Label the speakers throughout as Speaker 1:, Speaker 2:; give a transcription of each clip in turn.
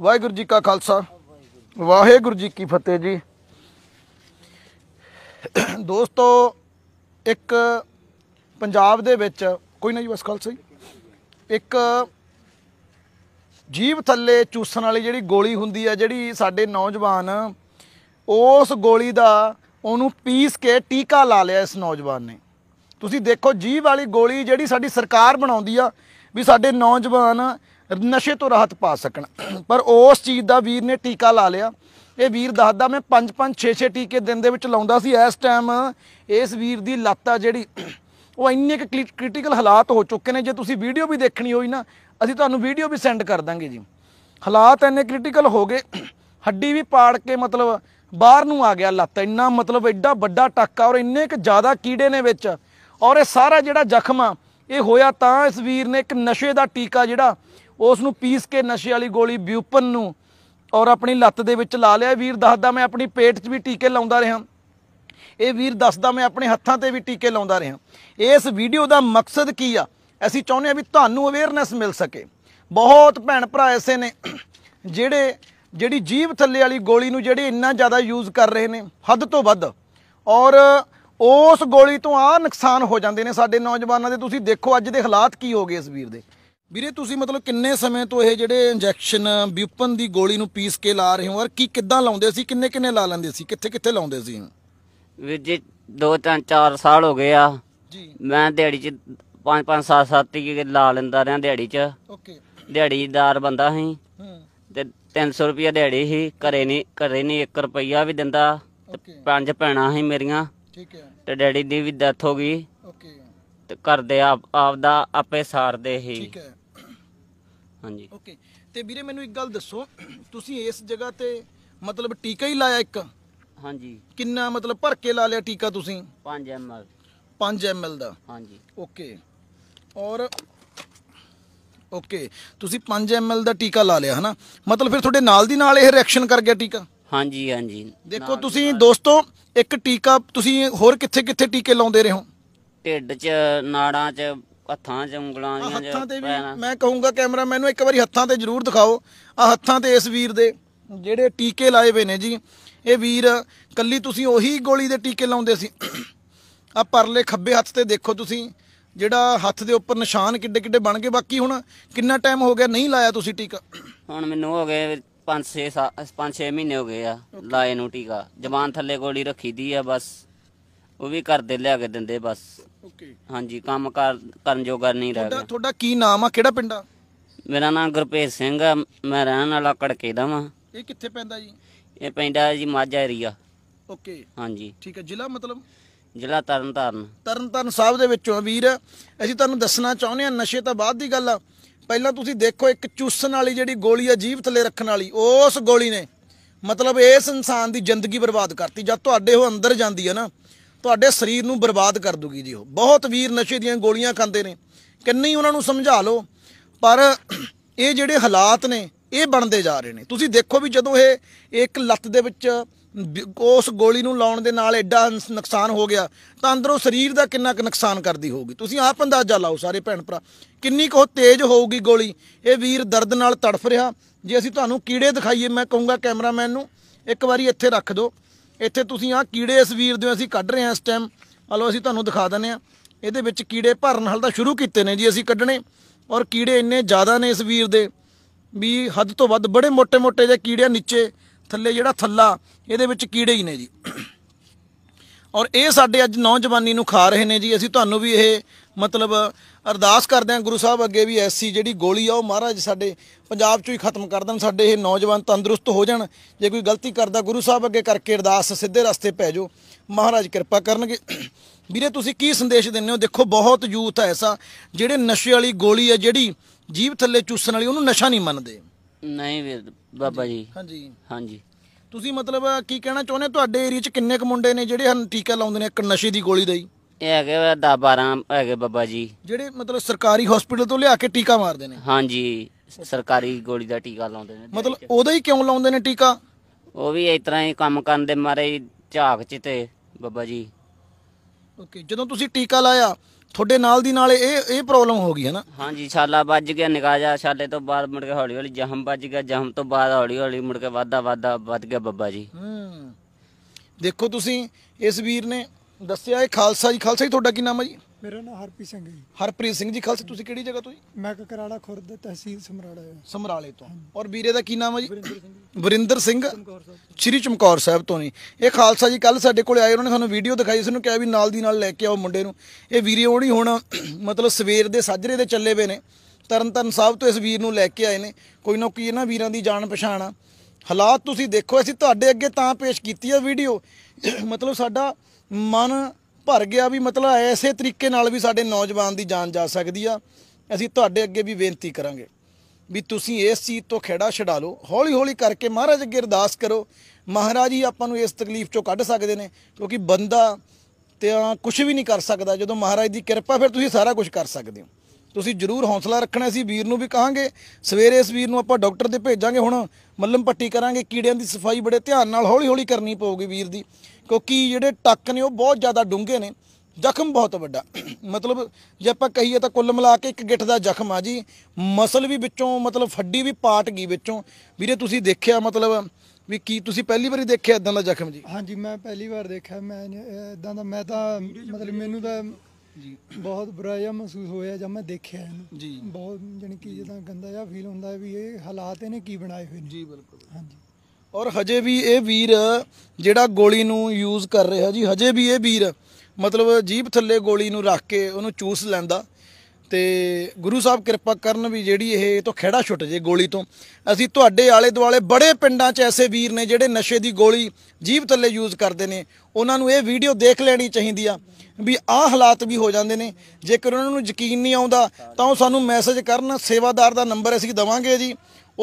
Speaker 1: ਵਾਹਿਗੁਰੂ ਜੀ ਕਾ ਖਾਲਸਾ ਵਾਹਿਗੁਰੂ ਜੀ ਕੀ ਫਤਿਹ ਜੀ ਦੋਸਤੋ ਇੱਕ ਪੰਜਾਬ ਦੇ ਵਿੱਚ ਕੋਈ ਨਾ ਜੀ ਬਸ ਖਾਲਸਾ ਜੀ ਇੱਕ ਜੀਭ ਥੱਲੇ ਚੂਸਣ ਵਾਲੀ ਜਿਹੜੀ ਗੋਲੀ ਹੁੰਦੀ ਆ ਜਿਹੜੀ ਸਾਡੇ ਨੌਜਵਾਨ ਉਸ ਗੋਲੀ ਦਾ ਉਹਨੂੰ ਪੀਸ ਕੇ ਟੀਕਾ ਲਾ ਲਿਆ ਇਸ ਨੌਜਵਾਨ ਨੇ ਤੁਸੀਂ ਦੇਖੋ ਜੀਭ ਵਾਲੀ ਗੋਲੀ ਜਿਹੜੀ ਸਾਡੀ ਸਰਕਾਰ ਬਣਾਉਂਦੀ ਆ ਵੀ ਸਾਡੇ ਨੌਜਵਾਨ ਨਸ਼ੇ ਤੋਂ ਰਾਹਤ ਪਾ ਸਕਣ ਪਰ ਉਸ ਚੀਜ਼ ਦਾ ਵੀਰ ਨੇ ਟੀਕਾ ਲਾ ਲਿਆ ਇਹ ਵੀਰ ਦੱਸਦਾ ਮੈਂ 5 5 6 6 ਟੀਕੇ ਦਿਨ ਦੇ ਵਿੱਚ ਲਾਉਂਦਾ ਸੀ ਇਸ ਟਾਈਮ ਇਸ ਵੀਰ ਦੀ ਲੱਤ ਆ ਜਿਹੜੀ ਉਹ ਇੰਨੇ ਕਿ ਕ੍ਰਿਟੀਕਲ ਹਾਲਾਤ ਹੋ ਚੁੱਕੇ ਨੇ ਜੇ ਤੁਸੀਂ ਵੀਡੀਓ ਵੀ ਦੇਖਣੀ ਹੋਈ ਨਾ ਅਸੀਂ ਤੁਹਾਨੂੰ ਵੀਡੀਓ ਵੀ ਸੈਂਡ ਕਰ ਦਾਂਗੇ ਜੀ ਹਾਲਾਤ ਇੰਨੇ ਕ੍ਰਿਟੀਕਲ ਹੋ ਗਏ ਹੱਡੀ ਵੀ ਪਾੜ ਕੇ ਮਤਲਬ ਬਾਹਰ ਨੂੰ ਆ ਗਿਆ ਲੱਤ ਇੰਨਾ ਮਤਲਬ ਐਡਾ ਵੱਡਾ ਟੱਕਾ ਔਰ ਇੰਨੇ ਕਿ ਜ਼ਿਆਦਾ ਕੀੜੇ ਨੇ ਵਿੱਚ ਔਰ ਇਹ ਸਾਰਾ ਜਿਹੜਾ ਜ਼ਖਮ ਆ ਇਹ ਹੋਇਆ ਤਾਂ ਇਸ ਵੀਰ ਨੇ ਇੱਕ ਨਸ਼ੇ ਦਾ ਟੀਕਾ ਜਿਹੜਾ ਉਸ ਨੂੰ ਪੀਸ ਕੇ ਨਸ਼ੇ ਵਾਲੀ ਗੋਲੀ ਬਿਊਪਨ ਨੂੰ ਔਰ ਆਪਣੀ ਲੱਤ ਦੇ ਵਿੱਚ ਲਾ ਲਿਆ ਵੀਰ ਦੱਸਦਾ ਮੈਂ ਆਪਣੀ ਪੇਟ 'ਚ ਵੀ ਟੀਕੇ ਲਾਉਂਦਾ ਰਿਹਾ ਇਹ ਵੀਰ ਦੱਸਦਾ ਮੈਂ ਆਪਣੇ ਹੱਥਾਂ ਤੇ ਵੀ ਟੀਕੇ ਲਾਉਂਦਾ ਰਿਹਾ ਇਸ ਵੀਡੀਓ ਦਾ ਮਕਸਦ ਕੀ ਆ ਅਸੀਂ ਚਾਹੁੰਦੇ ਆ ਵੀ ਤੁਹਾਨੂੰ ਅਵੇਅਰਨੈਸ ਮਿਲ ਸਕੇ ਬਹੁਤ ਭੈਣ ਭਰਾ ਐਸੇ ਨੇ ਜਿਹੜੇ ਜਿਹੜੀ ਜੀਬ ਥੱਲੇ ਵਾਲੀ ਗੋਲੀ ਨੂੰ ਜਿਹੜੇ ਇੰਨਾ ਜ਼ਿਆਦਾ ਯੂਜ਼ ਕਰ ਰਹੇ ਨੇ ਹੱਦ ਤੋਂ ਵੱਧ ਔਰ ਉਸ ਗੋਲੀ ਤੋਂ ਆ ਨੁਕਸਾਨ ਹੋ ਜਾਂਦੇ ਨੇ ਸਾਡੇ ਨੌਜਵਾਨਾਂ ਦੇ ਤੁਸੀਂ ਦੇਖੋ ਅੱਜ ਦੇ ਹਾਲਾਤ ਕੀ ਹੋ ਗਏ ਇਸ ਵੀਰ ਦੇ ਵੀਰੇ ਤੁਸੀਂ ਮਤਲਬ ਕਿੰਨੇ ਸਮੇਂ ਤੋਂ ਇਹ ਜਿਹੜੇ ਇੰਜੈਕਸ਼ਨ ਵਿਪਨ ਦੀ ਗੋਲੀ ਨੂੰ ਪੀਸ ਕੇ ਲਾ ਰਹੇ ਹੋ ਔਰ ਕੀ ਕਿੱਦਾਂ ਲਾਉਂਦੇ ਸੀ ਕਿੰਨੇ ਕਿੰਨੇ ਲਾ ਲੈਂਦੇ ਸੀ ਕਿੱਥੇ ਕਿੱਥੇ ਲਾਉਂਦੇ ਸੀ
Speaker 2: ਵੀਰ ਜੀ 2 3 4 ਸਾਲ ਹੋ ਗਏ ਆ ਜੀ ਮੈਂ ਦਿਹਾੜੀ ਚ 5 5 7 7 ਹੀ ਲਾ ਲੈਂਦਾ ਰਿਆਂ ਦਿਹਾੜੀ ਚ ਓਕੇ ਦਿਹਾੜੀਦਾਰ ਬੰਦਾ ਸੀ ਤੇ 300 ਰੁਪਿਆ ਦਿਹਾੜੀ ਸੀ ਘਰੇ ਨਹੀਂ ਘਰੇ ਨਹੀਂ 1 ਰੁਪਿਆ ਵੀ ਦਿੰਦਾ ਤੇ ਪੰਜ ਭੈਣਾਂ ਸੀ ਮੇਰੀਆਂ ਠੀਕ ਹੈ ਤੇ ਡੈਡੀ ਦੀ ਵੀ ਡੈਥ ਹੋ ਗਈ ਓਕੇ ਤੇ ਘਰ ਦੇ ਆਪ ਆਪ ਦਾ ਆਪੇ ਸਾਰਦੇ ਸੀ ਠੀਕ ਹੈ ਹਾਂਜੀ
Speaker 1: ਓਕੇ ਤੇ ਵੀਰੇ ਮੈਨੂੰ ਇੱਕ ਗੱਲ ਦੱਸੋ ਤੁਸੀਂ ਇਸ ਜਗ੍ਹਾ ਤੇ ਮਤਲਬ ਟੀਕਾ ਹੀ ਲਾਇਆ ਇੱਕ ਹਾਂਜੀ ਕਿੰਨਾ ਮਤਲਬ ਭਰ ਕੇ ਲਾ ਲਿਆ ਟੀਕਾ ਤੁਸੀਂ 5 ਐਮਐਲ 5 ਐਮਐਲ ਦਾ ਹਾਂਜੀ ਓਕੇ ਔਰ ਓਕੇ ਤੁਸੀਂ 5 ਐਮਐਲ ਦਾ ਟੀਕਾ ਲਾ ਲਿਆ ਹਨਾ ਮਤਲਬ ਫਿਰ ਤੁਹਾਡੇ ਨਾਲ ਦੀ ਨਾਲ ਇਹ ਰਿਐਕਸ਼ਨ ਕਰ ਗਿਆ ਟੀਕਾ ਹਾਂਜੀ ਹਾਂਜੀ ਦੇਖੋ ਤੁਸੀਂ ਦੋਸਤੋ ਇੱਕ ਟੀਕਾ ਤੁਸੀਂ ਹੋਰ ਕਿੱਥੇ ਕਿੱਥੇ ਟੀਕੇ ਲਾਉਂਦੇ ਰਹੇ ਹੋ
Speaker 2: ਢਿੱਡ 'ਚ ਨਾੜਾਂ 'ਚ ਹੱਥਾਂ 'ਚ ਉਂਗਲਾਂ ਦੀਆਂ ਜੋ ਹੱਥਾਂ ਤੇ ਵੀ ਮੈਂ
Speaker 1: ਕਹੂੰਗਾ ਕੈਮਰਾਮੈਨ ਨੂੰ ਇੱਕ ਵਾਰੀ ਹੱਥਾਂ ਤੇ ਜ਼ਰੂਰ ਦਿਖਾਓ ਆ ਹੱਥਾਂ ਤੇ ਇਸ ਵੀਰ ਦੇ ਜਿਹੜੇ ਟੀਕੇ ਲਾਏ ਹੋਏ ਨੇ ਜੀ ਇਹ ਵੀਰ ਕੱਲੀ ਤੁਸੀਂ ਉਹੀ ਗੋਲੀ ਦੇ ਟੀਕੇ ਲਾਉਂਦੇ ਸੀ ਆ ਪਰਲੇ ਖੱਬੇ ਹੱਥ ਤੇ ਦੇਖੋ ਤੁਸੀਂ ਜਿਹੜਾ ਹੱਥ ਦੇ ਉੱਪਰ ਨਿਸ਼ਾਨ ਕਿੱਡੇ ਕਿੱਡੇ ਬਣ ਗਏ ਬਾਕੀ ਹੁਣ ਕਿੰਨਾ ਟਾਈਮ ਹੋ ਗਿਆ ਨਹੀਂ ਲਾਇਆ ਤੁਸੀਂ ਟੀਕਾ ਹੁਣ
Speaker 2: ਮੈਨੂੰ ਹੋ ਗਏ 5-6 5-6 ਮਹੀਨੇ ਹੋ ਗਏ ਆ ਲਾਏ ਨੂੰ ਟੀਕਾ ਜਵਾਨ ਥੱਲੇ ਗੋਲੀ ਰੱਖੀਦੀ ਆ ਬਸ ਉਹ ਵੀ ਕਰਦੇ ਲਿਆ ਕੇ ਦਿੰਦੇ ਬਸ ਓਕੇ ਹਾਂਜੀ ਕੰਮ ਕਰ ਕਰਨ ਜੋਗਾ ਨਹੀਂ ਰਹਿ ਤੁਹਾਡਾ ਗਿਆ
Speaker 1: ਤੁਹਾਡਾ ਕੀ ਨਾਮ ਆ ਕਿਹੜਾ ਪਿੰਡ ਆ
Speaker 2: ਮੇਰਾ ਨਾਮ ਗੁਰਪ੍ਰੀਤ ਸਿੰਘ ਆ ਮੈਂ ਰਹਿਣ ਵਾਲਾ ਕੜਕੇ ਦਾ ਵਾਂ
Speaker 1: ਇਹ ਕਿੱਥੇ ਪੈਂਦਾ ਜੀ
Speaker 2: ਇਹ ਪੈਂਦਾ ਜੀ ਮਾਝਾ ਏਰੀਆ ਓਕੇ ਹਾਂਜੀ ਠੀਕ ਹੈ ਜ਼ਿਲ੍ਹਾ ਮਤਲਬ ਜ਼ਿਲ੍ਹਾ ਤਰਨਤਾਰਨ
Speaker 1: ਤਰਨਤਾਰਨ ਸਾਹਿਬ ਦੇ ਵਿੱਚੋਂ ਆ ਵੀਰ ਅਸੀਂ ਤੁਹਾਨੂੰ ਦੱਸਣਾ ਚਾਹੁੰਦੇ ਆ ਨਸ਼ੇ ਤਾਂ ਬਾਅਦ ਦੀ ਗੱਲ ਆ ਪਹਿਲਾਂ ਤੁਸੀਂ ਦੇਖੋ ਇੱਕ ਚੂਸਣ ਵਾਲੀ ਜਿਹੜੀ ਗੋਲੀ ਆ ਜੀਭ ਥੱਲੇ ਰੱਖਣ ਵਾਲੀ ਉਸ ਗੋਲੀ ਨੇ ਮਤਲਬ ਇਸ ਇਨਸਾਨ ਦੀ ਜ਼ਿੰਦਗੀ ਬਰਬਾਦ ਕਰਤੀ ਜਦ ਤੁਹਾਡੇ ਉਹ ਅੰਦਰ ਜਾਂਦੀ ਹੈ ਨਾ ਤੁਹਾਡੇ ਸਰੀਰ ਨੂੰ ਬਰਬਾਦ ਕਰ ਦੂਗੀ ਜੀ ਉਹ ਬਹੁਤ ਵੀਰ ਨਸ਼ੇ ਦੀਆਂ ਗੋਲੀਆਂ ਖਾਂਦੇ ਨੇ ਕਿੰਨੀ ਉਹਨਾਂ ਨੂੰ ਸਮਝਾ ਲਓ ਪਰ ਇਹ ਜਿਹੜੇ ਹਾਲਾਤ ਨੇ ਇਹ ਬਣਦੇ ਜਾ ਰਹੇ ਨੇ ਤੁਸੀਂ ਦੇਖੋ ਵੀ ਜਦੋਂ ਇਹ ਇੱਕ ਲੱਤ ਦੇ ਵਿੱਚ ਉਸ ਗੋਲੀ ਨੂੰ ਲਾਉਣ ਦੇ ਨਾਲ ਐਡਾ ਨੁਕਸਾਨ ਹੋ ਗਿਆ ਤਾਂ ਅੰਦਰੋਂ ਸਰੀਰ ਦਾ ਕਿੰਨਾ ਕੁ ਨੁਕਸਾਨ ਕਰਦੀ ਹੋਊਗੀ ਤੁਸੀਂ ਆਪ ਅੰਦਾਜ਼ਾ ਲਾਓ ਸਾਰੇ ਭੈਣ ਭਰਾ ਕਿੰਨੀ ਕੁ ਤੇਜ਼ ਹੋਊਗੀ ਗੋਲੀ ਇਹ ਵੀਰ ਦਰਦ ਨਾਲ ਤੜਫ ਰਿਹਾ ਜੇ ਅਸੀਂ ਤੁਹਾਨੂੰ ਕੀੜੇ ਦਿਖਾਈਏ ਮੈਂ ਕਹੂੰਗਾ ਕੈਮਰਾਮੈਨ ਨੂੰ ਇੱਕ ਵਾਰੀ ਇੱਥੇ ਰੱਖ ਦਿਓ ਇੱਥੇ ਤੁਸੀਂ ਆ ਕੀੜੇ ਇਸ ਵੀਰ ਦੇ ਅਸੀਂ ਕੱਢ ਰਹੇ ਹਾਂ ਇਸ ਟਾਈਮ ਹਲੋ ਅਸੀਂ ਤੁਹਾਨੂੰ ਦਿਖਾ ਦਿੰਨੇ ਆ ਇਹਦੇ ਵਿੱਚ ਕੀੜੇ ਭਰਨ ਹਲ ਤਾਂ ਸ਼ੁਰੂ ਕੀਤੇ ਨੇ ਜੀ ਅਸੀਂ ਕੱਢਣੇ ਔਰ ਕੀੜੇ ਇੰਨੇ ਜ਼ਿਆਦਾ ਨੇ ਇਸ ਵੀਰ ਦੇ ਵੀ ਹੱਦ ਤੋਂ ਵੱਧ ਬੜੇ ਮੋٹے-ਮੋٹے ਜਿਹੇ ਕੀੜੇ ਨੀਚੇ ਥੱਲੇ ਜਿਹੜਾ ਥੱਲਾ ਇਹਦੇ ਵਿੱਚ ਕੀੜੇ ਹੀ ਨੇ ਜੀ ਔਰ ਇਹ ਸਾਡੇ ਅੱਜ ਨੌਜਵਾਨੀ ਨੂੰ ਖਾ ਰਹੇ ਨੇ ਜੀ ਅਸੀਂ ਤੁਹਾਨੂੰ ਵੀ ਇਹ ਮਤਲਬ ਅਰਦਾਸ ਕਰਦੇ ਹਾਂ ਗੁਰੂ ਸਾਹਿਬ ਅੱਗੇ ਵੀ ਐਸੀ ਜਿਹੜੀ ਗੋਲੀ ਆ ਉਹ ਮਹਾਰਾਜ ਸਾਡੇ ਪੰਜਾਬ 'ਚੋਂ ਹੀ ਖਤਮ ਕਰ ਦੇਣ ਸਾਡੇ ਇਹ ਨੌਜਵਾਨ ਤੰਦਰੁਸਤ ਹੋ ਜਾਣ ਜੇ ਕੋਈ ਗਲਤੀ ਕਰਦਾ ਗੁਰੂ ਸਾਹਿਬ ਅੱਗੇ ਕਰਕੇ ਅਰਦਾਸ ਸਿੱਧੇ ਰਸਤੇ ਪੈ ਜਾਓ ਮਹਾਰਾਜ ਕਿਰਪਾ ਕਰਨਗੇ ਵੀਰੇ ਤੁਸੀਂ ਕੀ ਸੰਦੇਸ਼ ਦਿੰਦੇ ਹੋ ਦੇਖੋ ਬਹੁਤ ਯੂਥ ਹੈ ਐਸਾ ਜਿਹੜੇ ਨਸ਼ੇ ਵਾਲੀ ਗੋਲੀ ਹੈ ਜਿਹੜੀ ਜੀਭ ਥੱਲੇ ਚੂਸਣ ਵਾਲੀ ਉਹਨੂੰ ਨਸ਼ਾ ਨਹੀਂ ਮੰਨਦੇ ਨਹੀਂ ਵੀਰ ਬਾਬਾ ਜੀ ਹਾਂਜੀ ਹਾਂਜੀ ਤੁਸੀਂ ਮਤਲਬ ਕੀ ਕਹਿਣਾ ਚਾਹੁੰਦੇ ਤੁਹਾਡੇ ਏਰੀਆ 'ਚ ਕਿੰਨੇ ਕੁ ਮੁੰਡੇ ਨੇ ਜਿਹੜੇ ਹਨ ਟੀਕਾ ਲਾਉਂਦੇ ਨੇ ਇੱਕ ਨਸ਼ੇ ਦੀ ਗੋਲੀ ਦਾ ਹੀ
Speaker 2: ਇਹ ਹੈਗੇ 10 12 ਹੈਗੇ ਬਾਬਾ ਜੀ
Speaker 1: ਜਿਹੜੇ ਮਤਲਬ ਸਰਕਾਰੀ ਹਸਪੀਟਲ ਤੋਂ ਲਿਆ ਕੇ ਟੀਕਾ ਮਾਰਦੇ ਨੇ
Speaker 2: ਹਾਂਜੀ ਸਰਕਾਰੀ ਗੋਲੀ ਦਾ ਟੀਕਾ ਲਾਉਂਦੇ ਨੇ
Speaker 1: ਮਤਲਬ ਉਹਦਾ ਹੀ ਕਿਉਂ ਲਾਉਂਦੇ ਨੇ ਟੀਕਾ
Speaker 2: ਉਹ ਵੀ ਇਸ ਤਰ੍ਹਾਂ ਹੀ ਕੰਮ ਕਰਨ ਦੇ ਮਾਰੇ ਝਾਕ ਚ ਤੇ ਬਾਬਾ ਜੀ
Speaker 1: ਓਕੇ ਜਦੋਂ ਤੁਸੀਂ ਟੀਕਾ ਲਾਇਆ ਤੁਹਾਡੇ ਨਾਲ ਦੀ ਨਾਲ ਇਹ ਇਹ ਪ੍ਰੋਬਲਮ ਹੋ ਗਈ ਹੈ ਨਾ
Speaker 2: ਹਾਂਜੀ ਛਾਲਾ ਵੱਜ ਗਿਆ ਨਿਕਾਜਾ ਛਾਲੇ ਤੋਂ ਬਾਅਦ ਮੁੜ ਕੇ ਹੌਲੀ ਹੌਲੀ ਜਹਮ ਵੱਜ ਗਿਆ ਜਹਮ
Speaker 1: ਤੋਂ ਬਾਅਦ ਹੌਲੀ ਹੌਲੀ ਮੁੜ ਕੇ ਵਾਦਾ ਵਾਦਾ ਵੱਧ ਗਿਆ ਬੱਬਾ ਜੀ ਹੂੰ ਦੇਖੋ ਤੁਸੀਂ ਇਸ ਵੀਰ ਨੇ ਦੱਸਿਆ ਇਹ ਖਾਲਸਾ ਜੀ ਖਾਲਸਾ ਜੀ ਤੁਹਾਡਾ ਕੀ ਨਾਮ ਹੈ ਜੀ ਮੇਰਾ ਨਾਮ ਹਰਪ੍ਰੀਤ ਸਿੰਘ ਹੈ ਹਰਪ੍ਰੀਤ ਸਿੰਘ ਜੀ ਖਾਲਸਾ ਤੁਸੀਂ ਕਿਹੜੀ ਜਗ੍ਹਾ ਤੋਂ ਜੀ ਮੈਂ ਕਕਰਾਲਾ ਖੁਰਦ ਤਹਿਸੀਲ ਸਮਰਾਲਾ ਸਮਰਾਲੇ ਤੋਂ ਔਰ ਵੀਰੇ ਦਾ ਕੀ ਨਾਮ ਹੈ ਜੀ ਵਰਿੰਦਰ ਸਿੰਘ ਸ਼੍ਰੀ ਚਮਕੌਰ ਸਾਹਿਬ ਤੋਂ ਨਹੀਂ ਇਹ ਖਾਲਸਾ ਜੀ ਕੱਲ ਸਾਡੇ ਕੋਲ ਆਏ ਉਹਨਾਂ ਨੇ ਸਾਨੂੰ ਵੀਡੀਓ ਦਿਖਾਈ ਇਸ ਨੂੰ ਕਿਹਾ ਵੀ ਨਾਲ ਦੀ ਨਾਲ ਲੈ ਕੇ ਆਓ ਮੁੰਡੇ ਨੂੰ ਇਹ ਵੀਰੇ ਉਹ ਨਹੀਂ ਹੁਣ ਮਤਲਬ ਸਵੇਰ ਦੇ ਸਾਜਰੇ ਦੇ ਚੱਲੇ ਪਏ ਨੇ ਤਰਨਤਨ ਸਾਹਿਬ ਤੋਂ ਇਸ ਵੀਰ ਨੂੰ ਲੈ ਕੇ ਆਏ ਨੇ ਕੋਈ ਨਾ ਕੋਈ ਇਹਨਾਂ ਵੀਰਾਂ ਦੀ ਜਾਣ ਪਛਾਣ ਆ ਹਾਲਾਤ ਤੁਸੀਂ ਦੇਖੋ ਅਸੀਂ ਤੁਹਾਡੇ ਅੱਗੇ ਤਾਂ ਪੇਸ਼ ਕੀਤੀ ਆ ਵੀਡੀਓ ਮਤਲਬ ਸਾਡਾ ਮਨ ਭਰ ਗਿਆ ਵੀ ਮਤਲਬ ਐਸੇ ਤਰੀਕੇ ਨਾਲ ਵੀ ਸਾਡੇ ਨੌਜਵਾਨ ਦੀ ਜਾਨ ਜਾ ਸਕਦੀ ਆ ਅਸੀਂ ਤੁਹਾਡੇ ਅੱਗੇ ਵੀ ਬੇਨਤੀ ਕਰਾਂਗੇ ਵੀ ਤੁਸੀਂ ਇਸ ਚੀਜ਼ ਤੋਂ ਖੇੜਾ ਛਡਾ ਲਓ ਹੌਲੀ ਹੌਲੀ ਕਰਕੇ ਮਹਾਰਾਜ ਅੱਗੇ ਅਰਦਾਸ ਕਰੋ ਮਹਾਰਾਜ ਹੀ ਆਪਾਂ ਨੂੰ ਇਸ ਤਕਲੀਫ ਚੋਂ ਕੱਢ ਸਕਦੇ ਨੇ ਕਿਉਂਕਿ ਬੰਦਾ ਤੇ ਕੁਝ ਵੀ ਨਹੀਂ ਕਰ ਸਕਦਾ ਜਦੋਂ ਮਹਾਰਾਜ ਦੀ ਕਿਰਪਾ ਫਿਰ ਤੁਸੀਂ ਸਾਰਾ ਕੁਝ ਕਰ ਸਕਦੇ ਹੋ ਤੁਸੀਂ ਜ਼ਰੂਰ ਹੌਸਲਾ ਰੱਖਣਾ ਸੀ ਵੀਰ ਨੂੰ ਵੀ ਕਹਾਂਗੇ ਸਵੇਰੇ ਇਸ ਵੀਰ ਨੂੰ ਆਪਾਂ ਡਾਕਟਰ ਦੇ ਭੇਜਾਂਗੇ ਹੁਣ ਮੱਲਮ ਪੱਟੀ ਕਰਾਂਗੇ ਕੀੜਿਆਂ ਦੀ ਸਫਾਈ ਬੜੇ ਧਿਆਨ ਨਾਲ ਹੌਲੀ-ਹੌਲੀ ਕਰਨੀ ਪਊਗੀ ਵੀਰ ਦੀ ਕਿਉਂਕਿ ਜਿਹੜੇ ਟੱਕ ਨੇ ਉਹ ਬਹੁਤ ਜ਼ਿਆਦਾ ਡੂੰਘੇ ਨੇ ਜ਼ਖਮ ਬਹੁਤ ਵੱਡਾ ਮਤਲਬ ਜੇ ਆਪਾਂ ਕਹੀਏ ਤਾਂ ਕੁੱਲ ਮਿਲਾ ਕੇ ਇੱਕ ਗਿੱਠ ਦਾ ਜ਼ਖਮ ਆ ਜੀ ਮਸਲ ਵੀ ਵਿੱਚੋਂ ਮਤਲਬ ਫੱਡੀ ਵੀ ਪਾਟ ਗਈ ਵਿੱਚੋਂ ਵੀਰੇ ਤੁਸੀਂ ਦੇਖਿਆ ਮਤਲਬ ਵੀ ਕੀ ਤੁਸੀਂ ਪਹਿਲੀ ਵਾਰੀ ਦੇਖਿਆ ਇਦਾਂ ਦਾ ਜ਼ਖਮ ਜੀ ਹਾਂਜੀ ਮੈਂ ਪਹਿਲੀ ਵਾਰ ਦੇਖਿਆ ਮੈਂ ਇਦਾਂ ਦਾ ਮੈਂ ਤਾਂ ਮਤਲਬ ਮੈਨੂੰ ਤਾਂ ਜੀ ਬਹੁਤ ਬੁਰਾ ਜਿਹਾ ਮਹਿਸੂਸ ਹੋਇਆ ਜਦ ਮੈਂ ਦੇਖਿਆ ਇਹਨੂੰ ਜੀ ਬਹੁਤ ਜਾਨੀ ਕਿ ਜਦਾਂ ਗੰਦਾ ਜਿਹਾ ਫੀਲ ਹੁੰਦਾ ਵੀ ਇਹ ਹਾਲਾਤ ਇਹਨੇ ਕੀ ਬਣਾਏ ਹੋਏ ਨੇ ਜੀ ਬਿਲਕੁਲ ਹਾਂਜੀ ਔਰ ਹਜੇ ਵੀ ਇਹ ਵੀਰ ਜਿਹੜਾ ਗੋਲੀ ਨੂੰ ਯੂਜ਼ ਕਰ ਰਿਹਾ ਜੀ ਹਜੇ ਵੀ ਇਹ ਵੀਰ ਮਤਲਬ ਜੀਭ ਥੱਲੇ ਗੋਲੀ ਨੂੰ ਰੱਖ ਕੇ ਉਹਨੂੰ ਚੂਸ ਲੈਂਦਾ ਤੇ ਗੁਰੂ ਸਾਹਿਬ ਕਿਰਪਾ ਕਰਨ ਵੀ ਜਿਹੜੀ ਇਹ ਤੋਂ ਖਿਹੜਾ ਛੁੱਟ ਜੇ ਗੋਲੀ ਤੋਂ ਅਸੀਂ ਤੁਹਾਡੇ ਆਲੇ ਦੁਆਲੇ ਬੜੇ ਪਿੰਡਾਂ 'ਚ ਐਸੇ ਵੀਰ ਨੇ ਜਿਹੜੇ ਨਸ਼ੇ ਦੀ ਗੋਲੀ ਜੀਭ ਥੱਲੇ ਯੂਜ਼ ਕਰਦੇ ਨੇ ਉਹਨਾਂ ਨੂੰ ਇਹ ਵੀਡੀਓ ਦੇਖ ਲੈਣੀ ਚਾਹੀਦੀ ਆ ਵੀ ਆਹ ਹਾਲਾਤ ਵੀ ਹੋ ਜਾਂਦੇ ਨੇ ਜੇਕਰ ਉਹਨਾਂ ਨੂੰ ਯਕੀਨ ਨਹੀਂ ਆਉਂਦਾ ਤਾਂ ਉਹ ਸਾਨੂੰ ਮੈਸੇਜ ਕਰਨ ਸੇਵਾਦਾਰ ਦਾ ਨੰਬਰ ਅਸੀਂ ਦਵਾਂਗੇ ਜੀ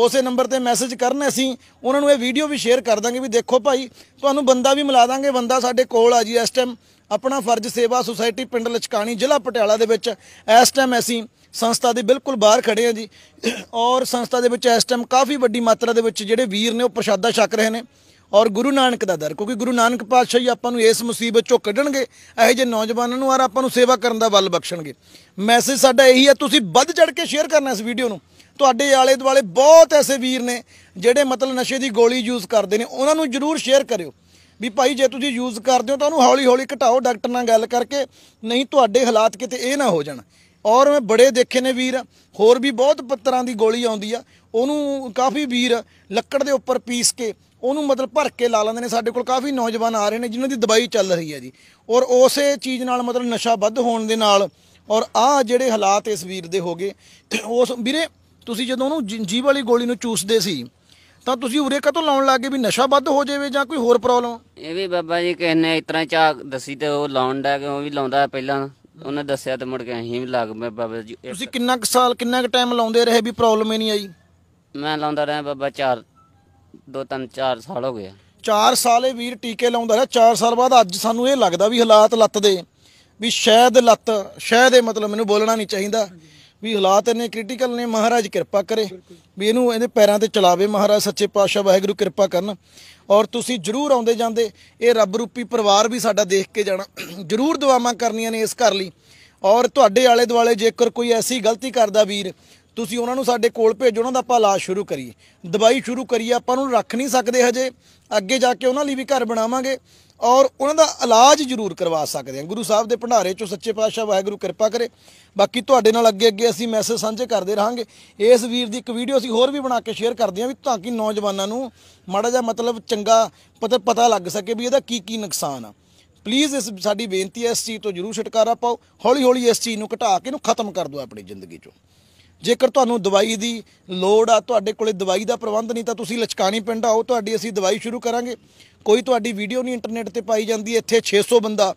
Speaker 1: ਉਸੇ ਨੰਬਰ ਤੇ ਮੈਸੇਜ ਕਰਨ ਅਸੀਂ ਉਹਨਾਂ ਨੂੰ ਇਹ ਵੀਡੀਓ ਵੀ ਸ਼ੇਅਰ ਕਰ ਦਾਂਗੇ ਵੀ ਦੇਖੋ ਭਾਈ ਤੁਹਾਨੂੰ ਬੰਦਾ ਵੀ ਮਿਲਾ ਦਾਂਗੇ ਬੰਦਾ ਸਾਡੇ ਕੋਲ ਆ ਜੀ ਇਸ ਟਾਈਮ ਆਪਣਾ ਫਰਜ਼ ਸੇਵਾ ਸੁਸਾਇਟੀ ਪਿੰਡ ਲਚਕਾਣੀ ਜ਼ਿਲ੍ਹਾ ਪਟਿਆਲਾ ਦੇ ਵਿੱਚ ਇਸ ਟਾਈਮ ਅਸੀਂ ਸੰਸਥਾ ਦੇ ਬਿਲਕੁਲ ਬਾਹਰ ਖੜੇ ਆ ਜੀ ਔਰ ਸੰਸਥਾ ਦੇ ਵਿੱਚ ਇਸ ਟਾਈਮ ਕਾਫੀ ਵੱਡੀ ਮਾਤਰਾ ਦੇ ਵਿੱਚ ਜਿਹੜੇ ਵੀਰ ਨੇ ਉਹ ਪ੍ਰਸ਼ਾਦਾ ਛਕ ਰਹੇ ਨੇ ਔਰ ਗੁਰੂ ਨਾਨਕ ਦਾ ਦਰ ਕਿਉਂਕਿ ਗੁਰੂ ਨਾਨਕ ਪਾਤਸ਼ਾਹ ਹੀ ਆਪਾਂ ਨੂੰ ਇਸ ਮੁਸੀਬਤ ਚੋਂ ਕੱਢਣਗੇ ਇਹੋ ਜੇ ਨੌਜਵਾਨਾਂ ਨੂੰ ਔਰ ਆਪਾਂ ਨੂੰ ਸੇਵਾ ਕਰਨ ਦਾ ਵੱਲ ਬਖਸ਼ਣਗੇ ਮੈਸੇਜ ਸਾਡਾ ਇਹੀ ਹੈ ਤੁਸੀਂ ਵੱਧ ਚੜ ਕੇ ਸ਼ੇਅਰ ਕਰਨਾ ਇਸ ਵੀਡੀਓ ਨੂੰ ਤੁਹਾਡੇ ਆਲੇ ਦੁਆਲੇ ਬਹੁਤ ਐਸੇ ਵੀਰ ਨੇ ਜਿਹੜੇ ਮਤਲਬ ਨਸ਼ੇ ਦੀ ਗੋਲੀ ਯੂਜ਼ ਕਰਦੇ ਨੇ ਉਹਨਾਂ ਨੂੰ ਜਰੂਰ ਸ਼ੇਅਰ ਕਰਿਓ ਵੀ ਭਾਈ ਜੇ ਤੁਸੀਂ ਯੂਜ਼ ਕਰਦੇ ਹੋ ਤਾਂ ਉਹਨੂੰ ਹੌਲੀ ਹੌਲੀ ਘਟਾਓ ਡਾਕਟਰ ਨਾਲ ਗੱਲ ਕਰਕੇ ਨਹੀਂ ਤੁਹਾਡੇ ਹਾਲਾਤ ਕਿਤੇ ਇਹ ਨਾ ਹੋ ਜਾਣ ਔਰ ਮੈਂ ਬੜੇ ਦੇਖੇ ਨੇ ਵੀਰ ਹੋਰ ਵੀ ਬਹੁਤ ਪੱਤਰਾਂ ਦੀ ਗੋਲੀ ਆਉਂਦੀ ਆ ਉਹਨੂੰ ਕਾਫੀ ਵੀਰ ਲੱਕੜ ਦੇ ਉੱਪਰ ਪੀਸ ਕੇ ਉਹਨੂੰ ਮਤਲਬ ਭਰ ਕੇ ਲਾ ਲੈਂਦੇ ਨੇ ਸਾਡੇ ਕੋਲ ਕਾਫੀ ਨੌਜਵਾਨ ਆ ਰਹੇ ਨੇ ਜਿਨ੍ਹਾਂ ਦੀ ਦਵਾਈ ਚੱਲ ਰਹੀ ਹੈ ਜੀ ਔਰ ਉਸੇ ਚੀਜ਼ ਨਾਲ ਮਤਲਬ ਨਸ਼ਾ ਵੱਧ ਹੋਣ ਦੇ ਨਾਲ ਔਰ ਆ ਜਿਹੜੇ ਹਾਲਾਤ ਇਸ ਵੀਰ ਦੇ ਹੋਗੇ ਉਸ ਵੀਰੇ ਤੁਸੀਂ ਜਦੋਂ ਉਹਨੂੰ ਜੀਭ ਵਾਲੀ ਗੋਲੀ ਨੂੰ ਚੂਸਦੇ ਸੀ ਤਾਂ ਤੁਸੀਂ ਉਰੇ ਕਦੋਂ ਲਾਉਣ ਲੱਗੇ ਵੀ ਨਸ਼ਾ ਵੱਧ ਹੋ ਜਾਵੇ ਜਾਂ ਕੋਈ ਹੋਰ ਪ੍ਰੋਬਲਮ
Speaker 2: ਇਹ ਵੀ ਬਾਬਾ ਜੀ ਕਹਿੰਨੇ ਨੇ ਇਸ ਤਰ੍ਹਾਂ ਚਾਕ ਦਸੀ ਤੇ ਉਹ ਲਾਉਣ ਦਾ ਕਿ ਉਹ ਵੀ ਲਾਉਂਦਾ ਪਹਿਲਾਂ ਉਹਨੇ ਦੱਸਿਆ ਤੇ ਮੁੜ ਕੇ ਅਹੀਂ ਵੀ ਲੱਗ ਮੈਂ ਬਾਬਾ ਜੀ ਤੁਸੀਂ ਕਿੰਨਾ ਕੁ ਸਾਲ ਕਿੰਨਾ ਕੁ ਟਾਈਮ ਲਾਉਂਦੇ ਰਹੇ ਵੀ ਪ੍ਰੋਬਲਮ ਹੀ ਨਹੀਂ ਆਈ ਮੈਂ ਲਾਉਂਦਾ ਰਿਹਾ ਬਾਬਾ 4 ਦੋ ਤਿੰਨ 4 ਸਾਲ ਹੋ ਗਏ
Speaker 1: 4 ਸਾਲ ਇਹ ਵੀਰ ਟੀਕੇ ਲਾਉਂਦਾ ਰਿਹਾ 4 ਸਾਲ ਬਾਅਦ ਅੱਜ ਸਾਨੂੰ ਇਹ ਲੱਗਦਾ ਵੀ ਹਾਲਾਤ ਲੱਤ ਦੇ ਵੀ ਸ਼ਾਇਦ ਲੱਤ ਸ਼ਾਇਦ ਇਹ ਮਤਲਬ ਮੈਨੂੰ ਬੋਲਣਾ ਨਹੀਂ ਚਾਹੀਦਾ ਵੀ ਹਾਲਾਤ ਇਹਨੇ ਕ੍ਰਿਟੀਕਲ ਨੇ ਮਹਾਰਾਜ ਕਿਰਪਾ ਕਰੇ ਵੀ ਇਹਨੂੰ ਇਹਦੇ ਪੈਰਾਂ ਤੇ ਚਲਾਵੇ ਮਹਾਰਾਜ ਸੱਚੇ ਪਾਤਸ਼ਾਹ ਵਾਹਿਗੁਰੂ ਕਿਰਪਾ ਕਰਨ ਔਰ ਤੁਸੀਂ ਜਰੂਰ ਆਉਂਦੇ ਜਾਂਦੇ ਇਹ ਰੱਬ ਰੂਪੀ ਪਰਿਵਾਰ ਵੀ ਸਾਡਾ ਦੇਖ ਕੇ ਜਾਣਾ ਜਰੂਰ ਦੁਆਵਾਂ ਕਰਨੀਆਂ ਨੇ ਇਸ ਘਰ ਲਈ ਔਰ ਤੁਹਾਡੇ ਆਲੇ ਦੁਆਲੇ ਜੇਕਰ ਕੋਈ ਐਸੀ ਗਲਤੀ ਕਰਦਾ ਵੀਰ ਤੁਸੀਂ ਉਹਨਾਂ ਨੂੰ ਸਾਡੇ ਕੋਲ ਭੇਜੋ ਉਹਨਾਂ ਦਾ ਆਪਾਂ ਇਲਾਜ ਸ਼ੁਰੂ ਕਰੀਏ ਦਵਾਈ ਸ਼ੁਰੂ ਕਰੀਏ ਆਪਾਂ ਨੂੰ ਰੱਖ ਨਹੀਂ ਸਕਦੇ ਹਜੇ ਅੱਗੇ ਜਾ ਕੇ ਉਹਨਾਂ ਲਈ ਵੀ ਘਰ ਬਣਾਵਾਂਗੇ ਔਰ ਉਹਨਾਂ ਦਾ ਇਲਾਜ ਜ਼ਰੂਰ ਕਰਵਾ ਸਕਦੇ ਹਾਂ ਗੁਰੂ ਸਾਹਿਬ ਦੇ ਭੰਡਾਰੇ ਚੋਂ ਸੱਚੇ ਪਾਤਸ਼ਾਹ ਵਾਹਿਗੁਰੂ ਕਿਰਪਾ ਕਰੇ ਬਾਕੀ ਤੁਹਾਡੇ ਨਾਲ ਅੱਗੇ ਅੱਗੇ ਅਸੀਂ ਮੈਸੇਜ ਸਾਂਝੇ ਕਰਦੇ ਰਹਾਂਗੇ ਇਸ ਵੀਰ ਦੀ ਇੱਕ ਵੀਡੀਓ ਅਸੀਂ ਹੋਰ ਵੀ ਬਣਾ ਕੇ ਸ਼ੇਅਰ ਕਰਦੇ ਹਾਂ ਵੀ ਤਾਂ ਕਿ ਨੌਜਵਾਨਾਂ ਨੂੰ ਮਾੜਾ ਜਿਹਾ ਮਤਲਬ ਚੰਗਾ ਪਤਾ ਪਤਾ ਲੱਗ ਸਕੇ ਵੀ ਇਹਦਾ ਕੀ ਕੀ ਨੁਕਸਾਨ ਆ ਪਲੀਜ਼ ਇਸ ਸਾਡੀ ਬੇਨਤੀ ਹੈ ਇਸ ਚੀਜ਼ ਤੋਂ ਜ਼ਰੂਰ ਛੁਟਕਾਰਾ ਪਾਓ ਹੌਲੀ ਹੌਲੀ ਇਸ ਚੀਜ਼ ਨੂੰ ਘਟਾ ਕੇ ਇਹਨੂੰ ਖਤਮ ਕਰ ਦਿਓ ਆਪਣੀ ਜ਼ਿੰਦਗੀ ਚੋਂ ਜੇਕਰ ਤੁਹਾਨੂੰ ਦਵਾਈ ਦੀ ਲੋੜ ਆ ਤੁਹਾਡੇ ਕੋਲੇ ਦਵਾਈ ਦਾ ਪ੍ਰਬੰਧ ਨਹੀਂ ਤਾਂ ਤੁਸੀਂ ਲਚਕਾਣੀ ਪਿੰਡ ਆਓ ਤੁਹਾਡੀ ਅਸੀਂ ਦਵਾਈ ਸ਼ੁਰੂ ਕਰਾਂਗੇ ਕੋਈ ਤੁਹਾਡੀ ਵੀਡੀਓ ਨਹੀਂ ਇੰਟਰਨੈਟ ਤੇ ਪਾਈ ਜਾਂਦੀ ਇੱਥੇ 600 ਬੰਦਾ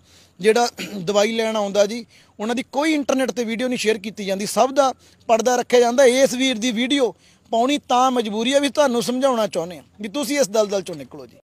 Speaker 1: ਜਿਹੜਾ ਦਵਾਈ ਲੈਣ ਆਉਂਦਾ ਜੀ ਉਹਨਾਂ ਦੀ ਕੋਈ ਇੰਟਰਨੈਟ ਤੇ ਵੀਡੀਓ ਨਹੀਂ ਸ਼ੇਅਰ ਕੀਤੀ ਜਾਂਦੀ ਸਭ ਦਾ ਪਰਦਾ ਰੱਖਿਆ ਜਾਂਦਾ ਇਸ ਵੀਰ ਦੀ ਵੀਡੀਓ ਪਾਉਣੀ ਤਾਂ ਮਜਬੂਰੀ ਹੈ ਵੀ ਤੁਹਾਨੂੰ ਸਮਝਾਉਣਾ ਚਾਹੁੰਦੇ ਆ ਵੀ ਤੁਸੀਂ ਇਸ ਦਲਦਲ ਚੋਂ ਨਿਕਲੋ ਜੀ